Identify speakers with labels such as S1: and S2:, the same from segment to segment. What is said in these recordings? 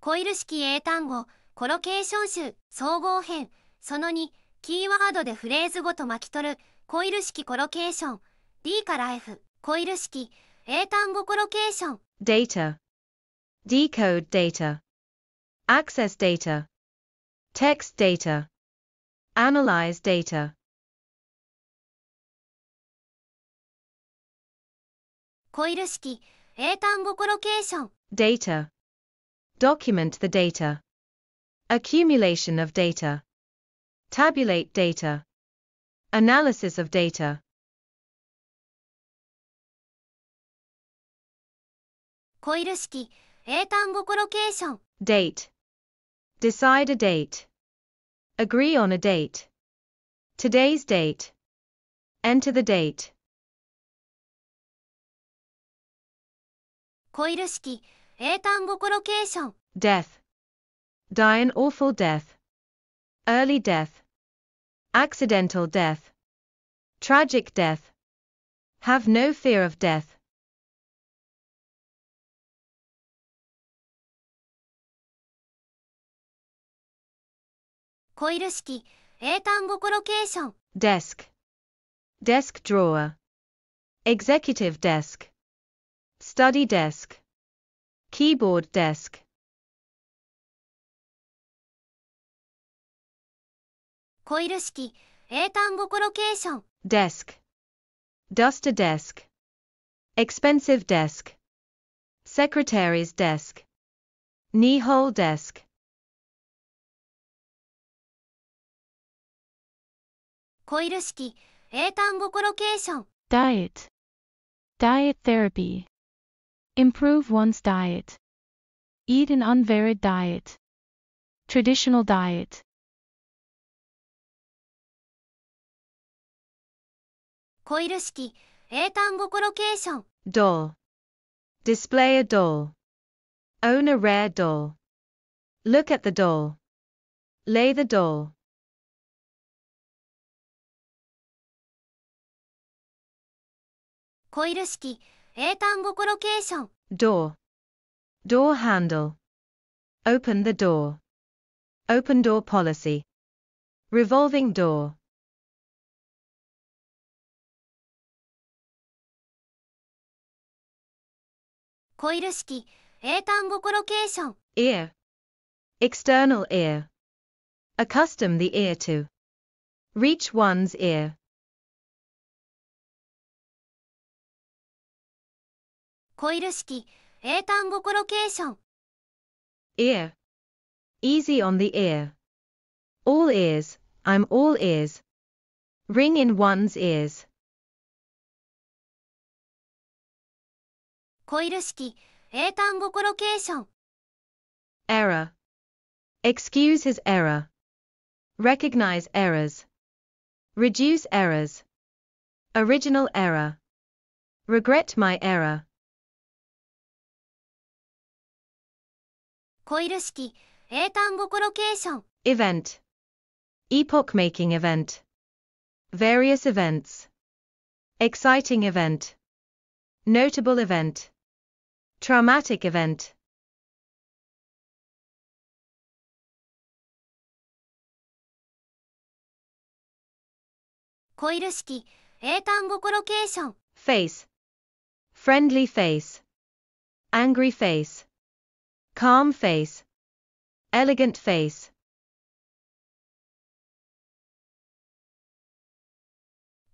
S1: コイル式英単語、コロケーション集、総合編、その2、キーワードでフレーズごと巻き取る、コイル式コロケーション、D から F、コイル式、英単語コロケーション。
S2: Data Decode data Access data Text data Analyze data
S3: コイル式英単語
S2: コロケーション Data Document the data. Accumulation of data. Tabulate data. Analysis of data. Date. Decide a date. Agree on a date. Today's date.
S3: Enter the date.
S1: コイル式英単語コロケーション
S2: death, die an awful death, early death, accidental death, tragic death, have no fear of death. Desk Desk drawer Executive desk Study desk
S3: Keyboard desk.
S1: Coil
S2: Desk. Duster desk. Expensive desk. Secretary's desk. Knee-hole desk.
S3: コイル式英単
S1: 語コロケーション
S2: Diet. Diet therapy. Improve one's diet. Eat an unvaried diet. Traditional diet. Doll. Display a doll. Own a rare doll. Look at the doll.
S3: Lay the doll.
S2: Door. Door handle. Open the door. Open
S3: door policy. Revolving door.
S1: Ear.
S2: External ear. Accustom the ear to. Reach one's ear.
S3: コイル式
S1: 英単語コロケーション
S2: ear easy on the ear all ears I'm all ears ring in one's ears
S3: コイル式
S1: 英単語コロケーション
S2: error excuse his error recognize errors reduce errors original error regret my error コイル式英単語コロケーション event epoch making event various events exciting event notable event
S3: traumatic event
S2: Face. Friendly face. Angry face. Calm face. Elegant face.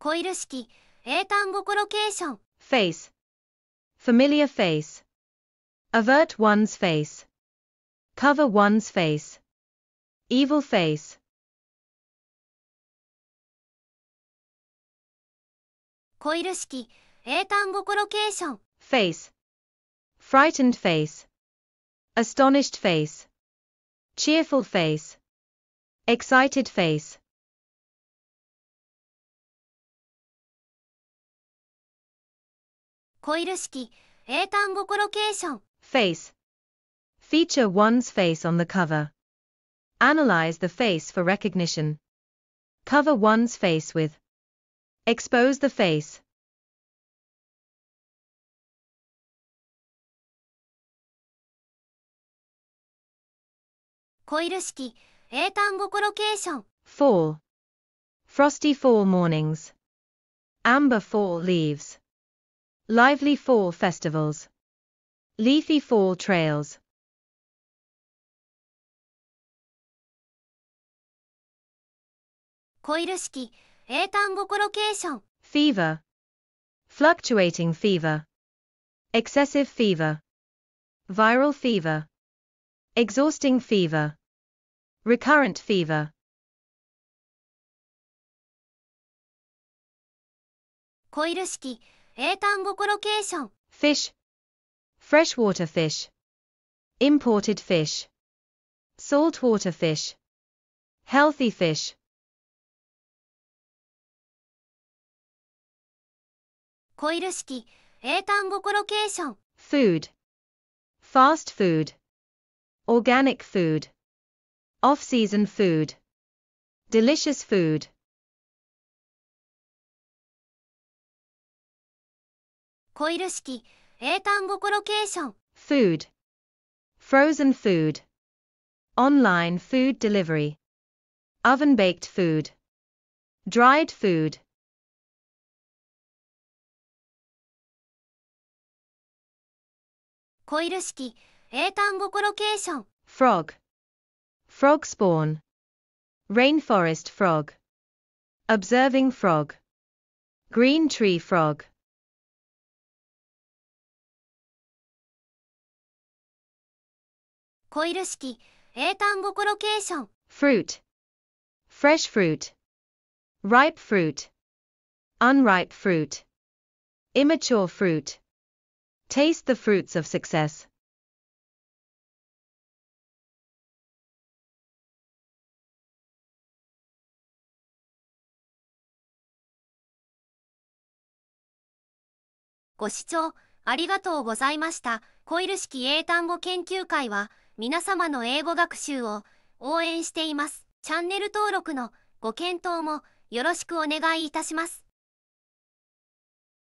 S3: コイル
S1: 式英単語コロケーション
S2: Face. Familiar face. Avert one's face. Cover one's face.
S3: Evil face.
S1: コイル式英単語コロケーション
S2: Face. Frightened face. Astonished face. Cheerful face.
S3: Excited face.
S1: Face.
S2: Feature one's face on the cover. Analyze the face for recognition. Cover one's face with. Expose
S3: the face. コイル式
S1: 英単語コロケーション
S2: Fall Frosty fall mornings Amber fall leaves Lively fall festivals
S3: Leafy fall trails
S2: Fever Fluctuating fever Excessive fever Viral fever Exhausting fever. Recurrent fever. Fish. Freshwater fish. Imported fish. Saltwater fish.
S3: Healthy fish.
S2: Food. Fast food. Organic food. Off-season
S3: food. Delicious food.
S1: Food.
S2: Frozen food. Online food delivery. Oven-baked food. Dried food.
S1: 英単語コロケーション
S2: frog frog spawn rainforest frog observing frog
S3: green tree frog コイル式英単語コロケーション
S2: fruit fresh fruit ripe fruit unripe fruit immature fruit taste the fruits of
S3: success
S1: ご視聴ありがとうございました。コイル式英単語研究会は皆様の英語学習を応援しています。チャンネル登録のご検討もよろしくお願いいたします。